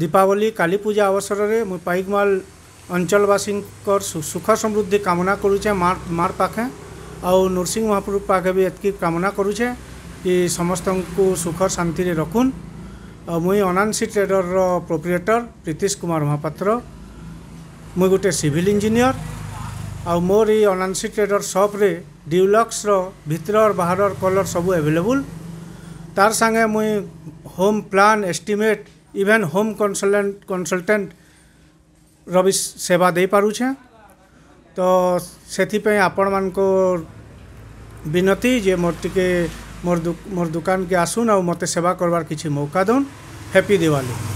দীপাবলি কালী পূজা অবসরের মু পাইকমাল অঞ্চলবাসীঙ্কর সুখ সমৃদ্ধি কামনা করুছে মার মার পাখে আউ নৃসিং মহাপ্রভু পাখে বি এতকি কামনা করুছে কি সমস্ত সুখ শান্তি রখুন ଆଉ ମୁଇଁ ଅନାନ୍ସି ଟ୍ରେଡରର ପ୍ରୋପ୍ରିଏଟର ପ୍ରୀତିଶ କୁମାର ମହାପାତ୍ର ମୁଇଁ ଗୋଟେ ସିଭିଲ ଇଞ୍ଜିନିୟର ଆଉ ମୋର ଏଇ ଅନାନ୍ସି ଟ୍ରେଡର ସପ୍ରେ ଡିଲକ୍ସର ଭିତରର ବାହାରର କଲର୍ ସବୁ ଆଭେଲେବୁଲ୍ ତାର ସାଙ୍ଗେ ମୁଇଁ home plan estimate even home consultant consultant री दे पारुछे तो से आपण मान को विनती जे मोर टे मोर दुकान के आसुन आ मत सेवा करवार किसी मौका दून हैप्पी दिवाली